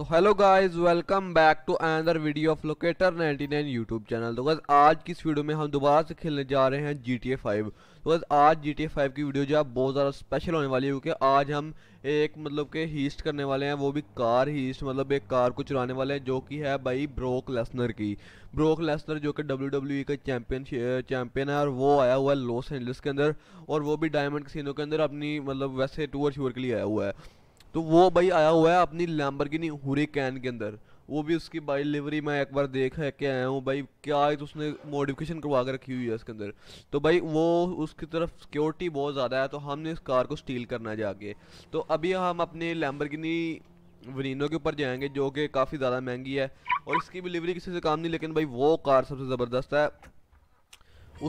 तो hello guys welcome back to another video of locator 99 YouTube channel तो guys आज की इस वीडियो में हम दोबारा से खेलने जा रहे हैं जी टी ए फाइव तो गाइस आज जी टी ए फाइव की वीडियो जो है बहुत ज़्यादा स्पेशल होने वाली है क्योंकि आज हम एक मतलब के हीस्ट करने वाले हैं वो भी कार हीस्ट मतलब एक कार को चुराने वाले हैं जो कि है भाई ब्रोक लेसनर की ब्रोक लेसनर जो कि डब्ल्यू डब्ल्यू e का चैम्पियन चैम्पियन है और वो आया हुआ है लॉस एंजल्स के अंदर और वो भी डायमंड कसिनो के अंदर अपनी मतलब वैसे टूर शूर के लिए आया हुआ है तो वो भाई आया हुआ है अपनी लैम्बरगिनी हुरी कैन के अंदर वो भी उसकी बाई डिलीवरी मैं एक बार देख है कि आया हूँ भाई क्या है तो उसने मॉडिफिकेशन करवा के रखी हुई है इसके अंदर तो भाई वो उसकी तरफ सिक्योरिटी बहुत ज़्यादा है तो हमने इस कार को स्टील करना है जाके तो अभी हम अपने लैम्बरगिनी वरीनो के ऊपर जाएंगे जो कि काफ़ी ज़्यादा महंगी है और इसकी डिलीवरी किसी से काम नहीं लेकिन भाई वो कार सबसे ज़बरदस्त है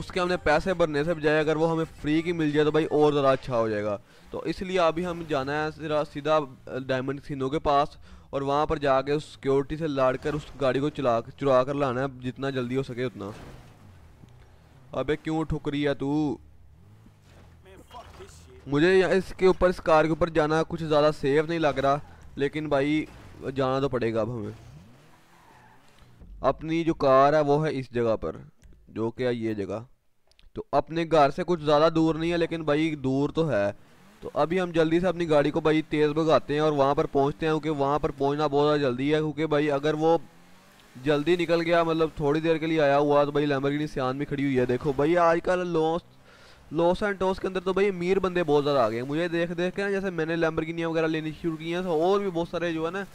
उसके हमने पैसे भरने से बजाय अगर वो हमें फ्री की मिल जाए तो भाई और ज़्यादा अच्छा हो जाएगा तो इसलिए अभी हम जाना है सीधा सीधा डायमंड सीनों के पास और वहाँ पर जाके उस सिक्योरिटी से लाड़ कर उस गाड़ी को चला चुरा कर लाना है जितना जल्दी हो सके उतना अबे क्यों ठुक रही है तू मुझे इसके ऊपर इस कार के ऊपर जाना कुछ ज़्यादा सेफ नहीं लग रहा लेकिन भाई जाना तो पड़ेगा अब हमें अपनी जो कार है वो है इस जगह पर जो कि ये जगह तो अपने घर से कुछ ज़्यादा दूर नहीं है लेकिन भाई दूर तो है तो अभी हम जल्दी से अपनी गाड़ी को भाई तेज़ भगाते हैं और वहाँ पर पहुँचते हैं क्योंकि वहाँ पर पहुँचना बहुत ज़्यादा जल्दी है क्योंकि भाई अगर वो जल्दी निकल गया मतलब थोड़ी देर के लिए आया हुआ तो भाई लैम्बरगिनी सियान में खड़ी हुई है देखो भाई आजकल लॉस लॉस एंड टॉस के अंदर तो भाई अमीर बंदे बहुत ज़्यादा आ गए मुझे देख देख के ना जैसे मैंने लैम्बरगिनियाँ वगैरह लेनी शुरू की हैं तो और भी बहुत सारे जो है ना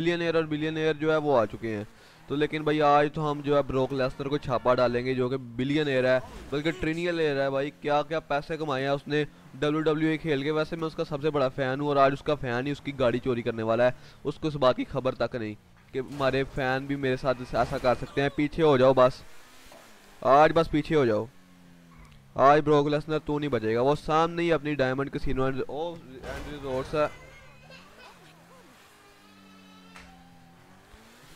मिलियन और बिलियन जो है वो आ चुके हैं तो लेकिन भाई आज तो हम जो है ब्रोक लेसनर को छापा डालेंगे जो कि बिलियन एयर है बल्कि ट्रिनियल एयर है भाई क्या क्या पैसे कमाए हैं उसने डब्ल्यू डब्ल्यू खेल के वैसे मैं उसका सबसे बड़ा फ़ैन हूँ और आज उसका फ़ैन ही उसकी गाड़ी चोरी करने वाला है उसको इस बात की खबर तक नहीं कि हमारे फ़ैन भी मेरे साथ ऐसा कर सकते हैं पीछे हो जाओ बस आज बस पीछे हो जाओ आज ब्रोक लेसनर तो नहीं बचेगा वो सामने ही अपनी डायमंड कसिनो एंड रिजोर्ट्स है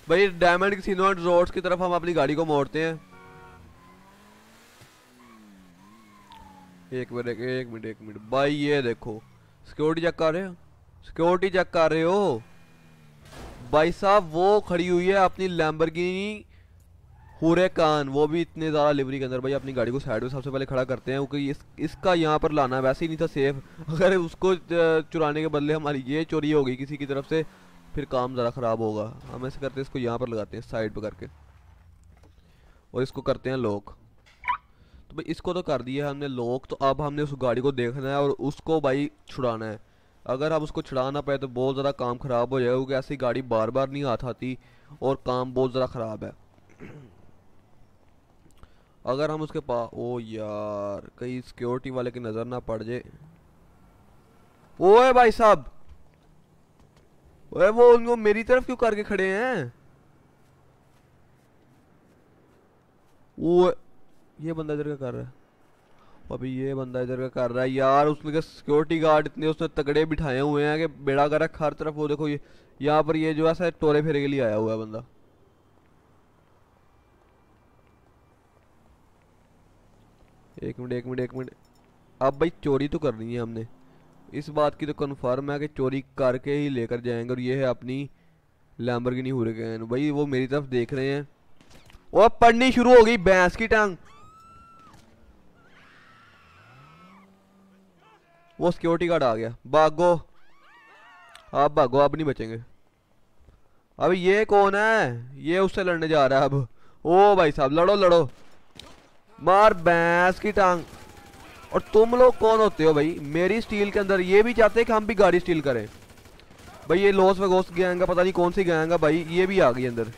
भाई डायमंड सीनो एंड रोड्स की तरफ हम अपनी गाड़ी को मोड़ते हैं एक मिनट एक मिनट एक मिनट भाई ये देखो सिक्योरिटी चेक कर रहे हो सिक्योरिटी चेक कर रहे हो भाई साहब वो खड़ी हुई है अपनी लैम्बरगिनी पूरे कान वो भी इतने ज़्यादा लिवरी के अंदर भाई अपनी गाड़ी को साइड में सबसे पहले खड़ा करते हैं क्योंकि इस, इसका यहाँ पर लाना वैसे ही नहीं था सेफ अगर उसको चुराने के बदले हमारी ये चोरी हो गई किसी की तरफ से फिर काम ज़रा ख़राब होगा हम ऐसे करते हैं इसको यहाँ पर लगाते हैं साइड पर करके और इसको करते हैं लॉक तो भाई इसको तो कर दिया हमने लॉक तो अब हमने उस गाड़ी को देखना है और उसको भाई छुड़ाना है अगर हम उसको छुड़ा ना पाए तो बहुत ज़्यादा काम ख़राब हो जाएगा क्योंकि ऐसी गाड़ी बार बार नहीं हाथ आती और काम बहुत ज़्यादा ख़राब है अगर हम उसके पास ओ यार कहीं सिक्योरिटी वाले की नज़र ना पड़ जाए ओए भाई साहब ओए वो उनको मेरी तरफ क्यों करके खड़े हैं वो ये बंदा इधर का कर रहा है अभी ये बंदा इधर का कर रहा है यार उसने सिक्योरिटी गार्ड इतने उसने तगड़े बिठाए हुए हैं कि बेड़ा कर रखा हर तरफ वो देखो ये यहाँ पर ये जो है शायद टोरे फेरे के लिए आया हुआ है बंदा एक मिनट एक मिनट एक मिनट अब भाई चोरी तो करनी है हमने इस बात की तो कन्फर्म है कि चोरी करके ही लेकर जाएंगे और ये है अपनी लैम्बरगिनी हुरिकैन भाई वो मेरी तरफ देख रहे हैं और पढ़नी शुरू हो गई भैंस की टांग वो सिक्योरिटी गार्ड आ गया भागो आप भागो आप नहीं बचेंगे अब ये कौन है ये उससे लड़ने जा रहा है अब ओ भाई साहब लड़ो लड़ो मार भैंस की टांग और तुम लोग कौन होते हो भाई मेरी स्टील के अंदर ये भी चाहते हैं कि हम भी गाड़ी स्टील करें भाई ये लॉस वेगोस गैंगा पता नहीं कौन सी गैंगा भाई ये भी आ गई अंदर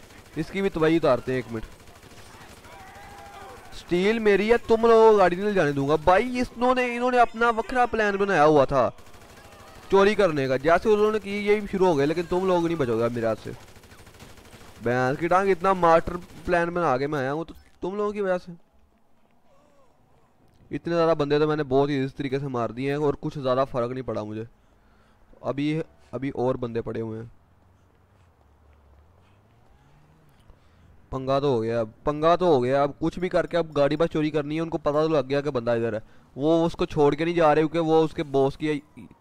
इसकी भी तबाही उतारते हैं एक मिनट स्टील मेरी है तुम लोगों को गाड़ी नहीं जाने दूंगा भाई इन्होंने इन्होंने अपना वखरा प्लान बनाया हुआ था चोरी करने का जैसे उन्होंने की ये भी शुरू हो गया लेकिन तुम लोग नहीं बचोगे मेरे हाथ से भैंस की टांग इतना मास्टर प्लान बना के मैं आया हूँ तो तुम लोगों की वजह से इतने ज़्यादा बंदे तो मैंने बहुत ही इस तरीके से मार दिए हैं और कुछ ज़्यादा फ़र्क नहीं पड़ा मुझे अभी अभी और बंदे पड़े हुए हैं पंगा तो हो गया अब पंगा तो हो गया अब कुछ भी करके अब गाड़ी बस चोरी करनी है उनको पता तो लग गया कि बंदा इधर है वो उसको छोड़ के नहीं जा रहे क्योंकि वो उसके बॉस की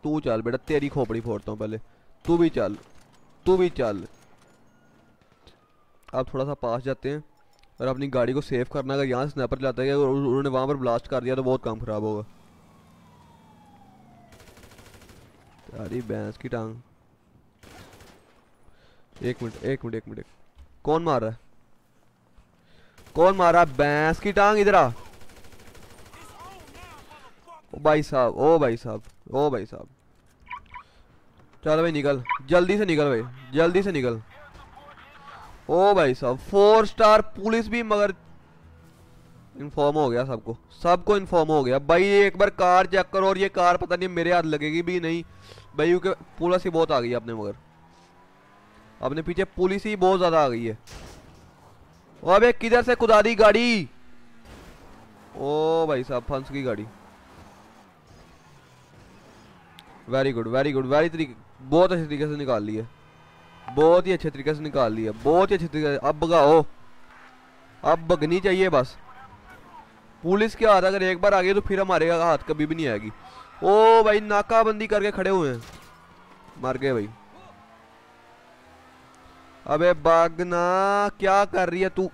तू चल बेटा तेरी खोपड़ी फोड़ता हूँ पहले तू भी चल तू भी चल अब थोड़ा सा पास जाते हैं और अपनी गाड़ी को सेव करना अगर यहाँ स्नैपर जाता है अगर उन्होंने वहाँ पर ब्लास्ट कर दिया तो बहुत काम ख़राब होगा अरे भैंस की टांग एक मिनट एक मिनट एक मिनट कौन मार रहा है कौन मार रहा है भैंस की टांग इधर आ ओ भाई साहब ओ भाई साहब ओ भाई साहब चल भाई निकल जल्दी से निकल भाई जल्दी से निकल ओ भाई साहब फोर स्टार पुलिस भी मगर इन्फॉर्म हो गया सबको सबको इन्फॉर्म हो गया भाई एक बार कार चेक करो और ये कार पता नहीं मेरे हाथ लगेगी भी नहीं भाई क्योंकि पुलिस ही बहुत आ गई है अपने मगर अपने पीछे पुलिस ही बहुत ज़्यादा आ गई है अबे किधर से कुदा दी गाड़ी ओ भाई साहब फंस गई गाड़ी very good very good very तरीके बहुत अच्छे तरीके से निकाल ली है बहुत ही अच्छे तरीके से निकाल लिया बहुत ही अच्छे तरीके से अब भगाओ अब भगनी चाहिए बस पुलिस के हाथ अगर एक बार आ गई तो फिर हमारे हाथ कभी भी नहीं आएगी ओ भाई नाकाबंदी करके खड़े हुए हैं मार गए भाई अबे बागना क्या कर रही है तू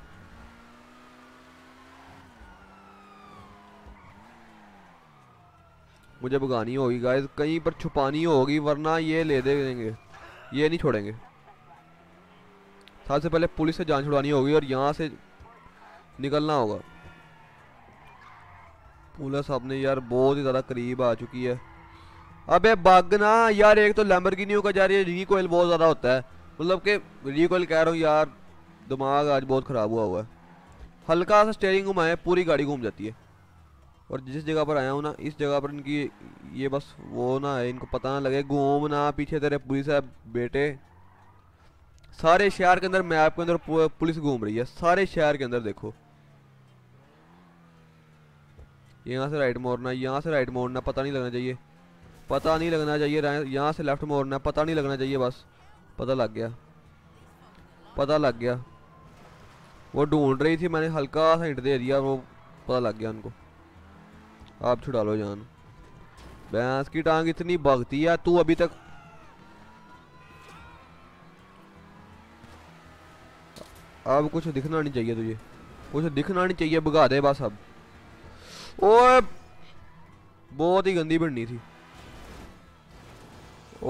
मुझे भगानी होगी गाइस कहीं पर छुपानी होगी वरना ये ले देंगे ये नहीं छोड़ेंगे सबसे से पहले पुलिस से जान छुड़ानी होगी और यहाँ से निकलना होगा पुलिस अपने यार बहुत ही ज़्यादा करीब आ चुकी है अबे ना यार एक तो लैम्बरगिनियों का यार ये रिकॉइल बहुत ज़्यादा होता है मतलब कि रिकॉइल कह रहा हूँ यार दिमाग आज बहुत ख़राब हुआ हुआ है हल्का सा स्टेयरिंग घुमाए पूरी गाड़ी घूम जाती है और जिस जगह पर आया हूँ ना इस जगह पर इनकी ये बस वो ना है इनको पता ना लगे घूम ना पीछे तेरे पुलिस है बेटे सारे शहर के अंदर मैप के अंदर पुलिस घूम रही है सारे शहर के अंदर देखो यहाँ से राइट मोड़ना यहाँ से राइट मोड़ना पता नहीं लगना चाहिए पता नहीं लगना चाहिए यहाँ से लेफ्ट मोड़ना पता नहीं लगना चाहिए बस पता लग गया पता लग गया वो ढूंढ रही थी मैंने हल्का सा हिंट दे दिया वो पता लग गया उनको आप छुड़ा लो जान भैंस की टांग इतनी भगती है तू अभी तक अब कुछ दिखना नहीं चाहिए तुझे कुछ दिखना नहीं चाहिए भगा दे बस अब ओए बहुत ही गंदी बननी थी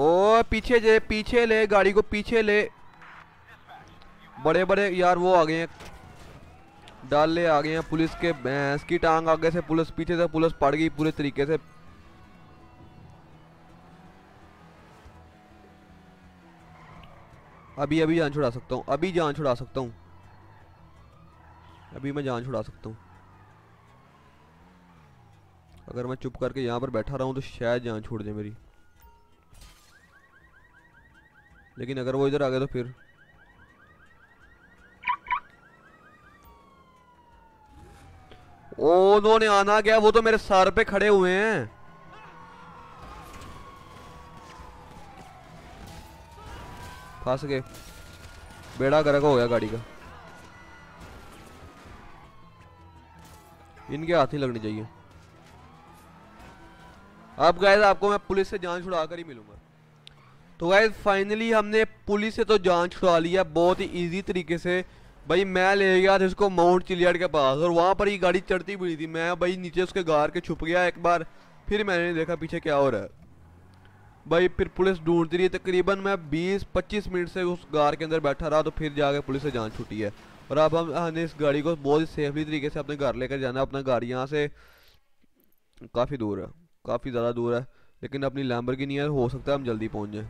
ओ पीछे जे पीछे ले गाड़ी को पीछे ले बड़े बड़े यार वो आ गए हैं डाल ले आ गए हैं पुलिस के भैंस की टांग आगे से पुलिस पीछे से पुलिस पड़ गई पूरे तरीके से अभी अभी जान छुड़ा सकता हूँ अभी जान छुड़ा सकता हूँ अभी मैं जान छुड़ा सकता हूँ अगर मैं चुप करके यहाँ पर बैठा रहा हूँ तो शायद जान छोड़ दे मेरी लेकिन अगर वो इधर आ गए तो फिर उन्होंने आना क्या वो तो मेरे सर पे खड़े हुए हैं फंस गए बेड़ा गर्क हो गया गाड़ी का इनके हाथ ही लगनी चाहिए अब गायज आपको मैं पुलिस से जान छुड़ा कर ही मिलूंगा तो गायज फाइनली हमने पुलिस से तो जान छुड़ा लिया बहुत ही ईजी तरीके से भाई मैं ले गया था इसको माउंट चिलियाड के पास और वहाँ पर ही गाड़ी चढ़ती हुई थी मैं भाई नीचे उसके गार के छुप गया एक बार फिर मैंने देखा पीछे क्या हो रहा है भाई फिर पुलिस ढूंढती रही तकरीबन मैं 20-25 मिनट से उस गार के अंदर बैठा रहा तो फिर जाके पुलिस से जान छूटी है और अब हम हमने हाँ, इस गाड़ी को बहुत ही सेफली तरीके से अपने घर लेकर जाना है अपना गाड़ी यहाँ से काफ़ी दूर है काफ़ी ज़्यादा दूर है लेकिन अपनी लैम्बर की है हो सकता है हम जल्दी पहुँच जाएँ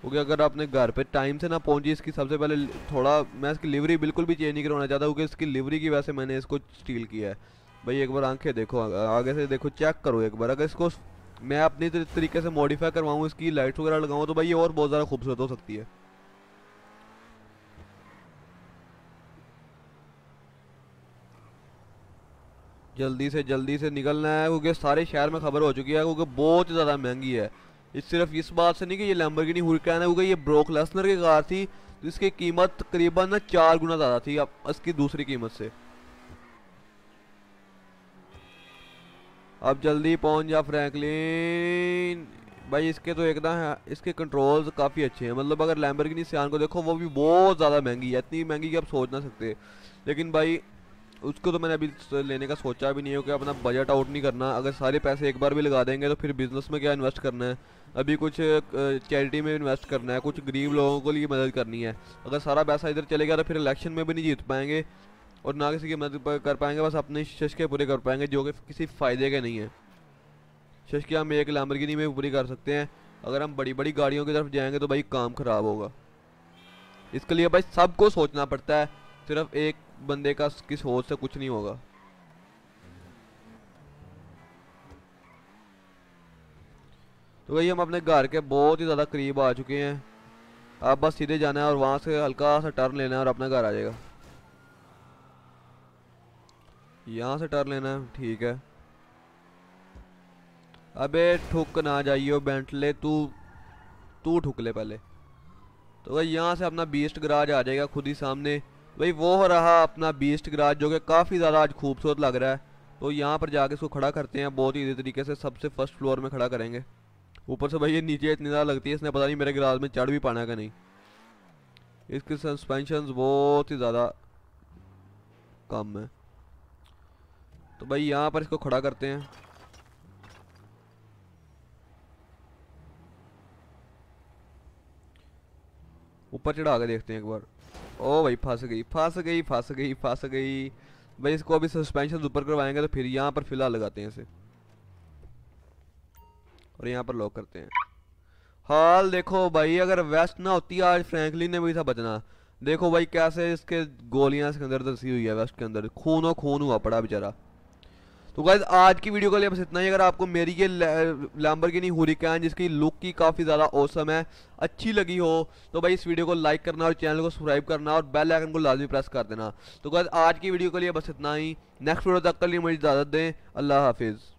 क्योंकि अगर आपने घर पे टाइम से ना पहुंची इसकी सबसे पहले थोड़ा मैं इसकी लिवरी बिल्कुल भी चेंज नहीं करवाना चाहता क्योंकि इसकी लिवरी की वजह से मैंने इसको स्टील किया है भाई एक बार आंखें देखो आगे से देखो चेक करो एक बार अगर इसको मैं अपनी तरीके से मॉडिफाई करवाऊँ इसकी लाइट्स वगैरह लगाऊँ तो भाई ये और बहुत ज़्यादा खूबसूरत हो सकती है जल्दी से जल्दी से निकलना है क्योंकि सारे शहर में खबर हो चुकी है क्योंकि बहुत ज़्यादा महंगी है इस सिर्फ इस बात से नहीं कि ये लैम्बर्गिनी हुरकैन है क्योंकि ये ब्रोक लसनर की कार थी जिसकी कीमत तकरीबन ना चार गुना ज़्यादा थी अब इसकी दूसरी कीमत से अब जल्दी पहुंच जा फ्रैंकलिन भाई इसके तो एक ना इसके कंट्रोल्स काफ़ी अच्छे हैं मतलब अगर लैम्बर लैम्बर्गिनी सियान को देखो वो भी बहुत ज़्यादा महंगी है इतनी महंगी कि आप सोच ना सकते लेकिन भाई उसको तो मैंने अभी तो लेने का सोचा भी नहीं है कि अपना बजट आउट नहीं करना अगर सारे पैसे एक बार भी लगा देंगे तो फिर बिज़नेस में क्या इन्वेस्ट करना है अभी कुछ चैरिटी में इन्वेस्ट करना है कुछ गरीब लोगों को लिए मदद करनी है अगर सारा पैसा इधर चले गया तो फिर इलेक्शन में भी नहीं जीत पाएंगे और ना किसी की मदद कर पाएंगे बस अपने शशके पूरे कर पाएंगे जो कि किसी फ़ायदे के नहीं है शशके हम एक लामरगिनी में पूरी कर सकते हैं अगर हम बड़ी बड़ी गाड़ियों की तरफ जाएंगे तो भाई काम ख़राब होगा इसके लिए भाई सबको सोचना पड़ता है सिर्फ एक बंदे का किस होश से कुछ नहीं होगा तो भाई हम अपने घर के बहुत ही ज़्यादा करीब आ चुके हैं अब बस सीधे जाना है और वहाँ से हल्का सा टर्न लेना है और अपना घर आ जाएगा यहाँ से टर्न लेना है ठीक है अबे ठुक ना जाइयो बैंटले तू तू ठुक ले पहले तो भाई यहाँ से अपना बीस्ट गराज आ जाएगा खुद ही सामने भाई वो हो रहा अपना बीस्ट ग्राज जो कि काफ़ी ज़्यादा आज खूबसूरत लग रहा है तो यहाँ पर जाके इसको खड़ा करते हैं बहुत ही तरीके से सबसे फर्स्ट फ्लोर में खड़ा करेंगे ऊपर से भाई ये नीचे इतनी ज़्यादा लगती है इसने पता नहीं मेरे ग्राज में चढ़ भी पाना है नहीं इसके सस्पेंशन बहुत ही ज़्यादा कम है तो भाई यहाँ पर इसको खड़ा करते हैं ऊपर चढ़ा के देखते हैं एक बार ओ भाई फंस गई फंस गई फंस गई फंस गई भाई इसको अभी सस्पेंशन ऊपर करवाएंगे तो फिर यहाँ पर फिलहाल लगाते हैं इसे और यहाँ पर लॉक करते हैं हाल देखो भाई अगर वेस्ट ना होती आज फ्रैंकलिन ने भी था बचना देखो भाई कैसे इसके गोलियां इसके अंदर दसी हुई है वेस्ट के अंदर खूनों खून हुआ पड़ा बेचारा तो गाइज आज की वीडियो के लिए बस इतना ही अगर आपको मेरी ये लैम्बर की नहीं कैन जिसकी लुक की काफ़ी ज़्यादा औसम है अच्छी लगी हो तो भाई इस वीडियो को लाइक करना और चैनल को सब्सक्राइब करना और बेल आइकन को लाजमी प्रेस कर देना तो गाइज आज की वीडियो के लिए बस इतना ही नेक्स्ट वीडियो तक के लिए मुझे इजाज़त दें अल्लाह हाफिज़